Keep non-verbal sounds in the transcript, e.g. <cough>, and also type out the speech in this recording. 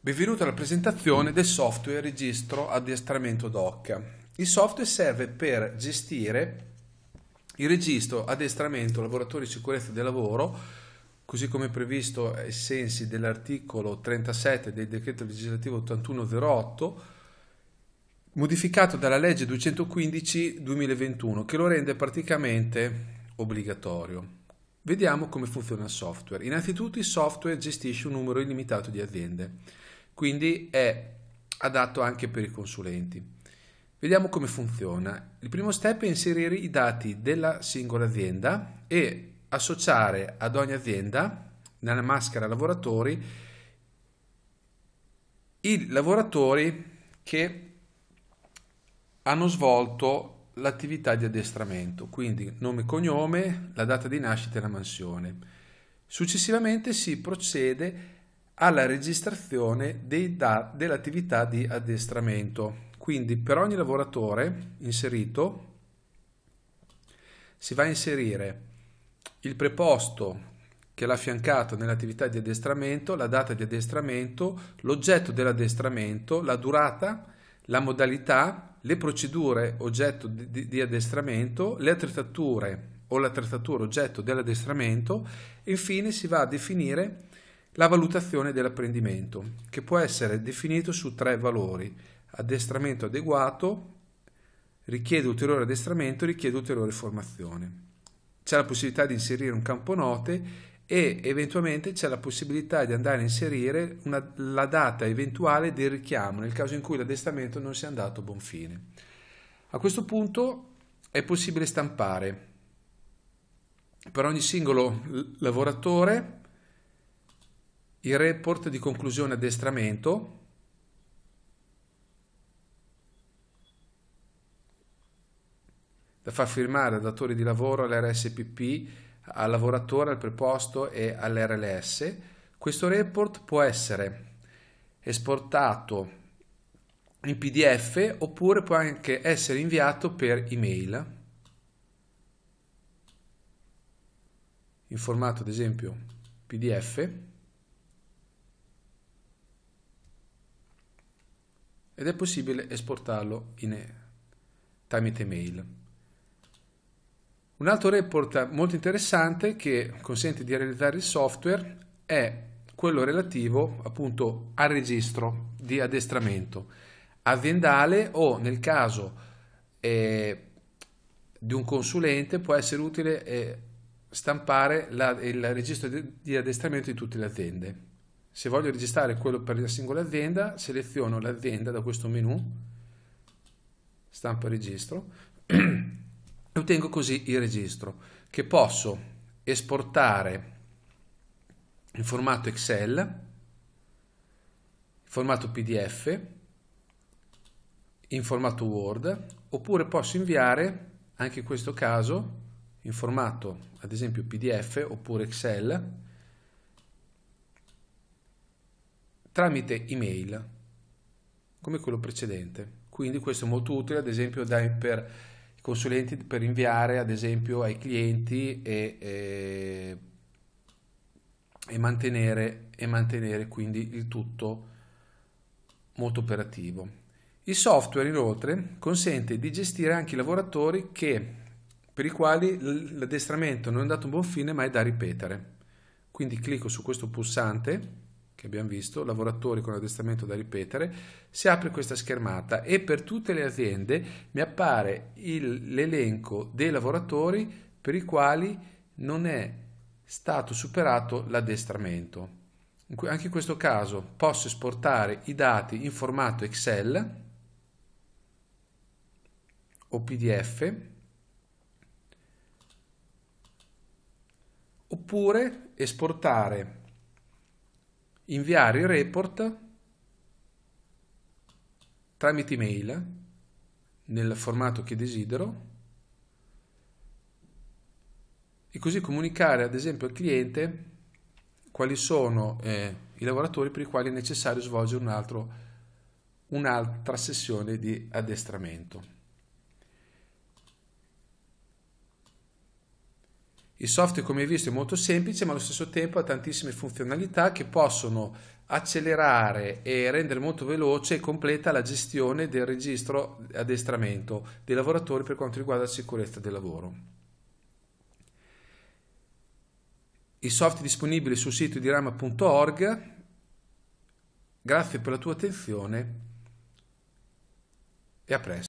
Benvenuto alla presentazione del software Registro Addestramento DOC. Il software serve per gestire il registro addestramento lavoratori sicurezza del lavoro, così come previsto ai sensi dell'articolo 37 del decreto legislativo 8108, modificato dalla legge 215 2021, che lo rende praticamente obbligatorio. Vediamo come funziona il software. Innanzitutto il software gestisce un numero illimitato di aziende, quindi è adatto anche per i consulenti. Vediamo come funziona. Il primo step è inserire i dati della singola azienda e associare ad ogni azienda, nella maschera lavoratori, i lavoratori che hanno svolto l'attività di addestramento, quindi nome e cognome, la data di nascita e la mansione. Successivamente si procede alla registrazione da, dell'attività di addestramento. Quindi per ogni lavoratore inserito si va a inserire il preposto che l'ha affiancato nell'attività di addestramento, la data di addestramento, l'oggetto dell'addestramento, la durata, la modalità, le procedure oggetto di, di addestramento, le attrezzature o l'attrezzatura oggetto dell'addestramento e infine si va a definire la valutazione dell'apprendimento, che può essere definito su tre valori, addestramento adeguato, richiede ulteriore addestramento, richiede ulteriore formazione. C'è la possibilità di inserire un campo note e mm. eventualmente c'è la possibilità di andare a inserire una, la data eventuale del richiamo nel caso in cui l'addestramento non sia andato a buon fine. A questo punto è possibile stampare per ogni singolo lavoratore il report di conclusione addestramento da far firmare a datori di lavoro all'RSPP al lavoratore, al preposto e all'RLS. Questo report può essere esportato in PDF oppure può anche essere inviato per email in formato ad esempio PDF ed è possibile esportarlo in, tramite mail. Un altro report molto interessante che consente di realizzare il software è quello relativo appunto al registro di addestramento aziendale o nel caso eh, di un consulente può essere utile eh, stampare la, il registro di addestramento di tutte le aziende. Se voglio registrare quello per la singola azienda, seleziono l'azienda da questo menu, stampa registro, <clears throat> e ottengo così il registro che posso esportare in formato Excel, in formato PDF, in formato Word, oppure posso inviare, anche in questo caso, in formato ad esempio PDF oppure Excel, tramite email, come quello precedente. Quindi questo è molto utile, ad esempio, per consulenti per inviare ad esempio ai clienti e, e, e, mantenere, e mantenere quindi il tutto molto operativo. Il software inoltre consente di gestire anche i lavoratori che, per i quali l'addestramento non è andato a buon fine ma è da ripetere. Quindi clicco su questo pulsante che abbiamo visto, lavoratori con addestramento da ripetere, si apre questa schermata e per tutte le aziende mi appare l'elenco dei lavoratori per i quali non è stato superato l'addestramento. Anche in questo caso posso esportare i dati in formato Excel o PDF oppure esportare inviare il report tramite email nel formato che desidero e così comunicare ad esempio al cliente quali sono eh, i lavoratori per i quali è necessario svolgere un'altra un sessione di addestramento. Il software, come hai visto, è molto semplice, ma allo stesso tempo ha tantissime funzionalità che possono accelerare e rendere molto veloce e completa la gestione del registro addestramento dei lavoratori per quanto riguarda la sicurezza del lavoro. Il software è disponibile sul sito di rama.org. Grazie per la tua attenzione e a presto.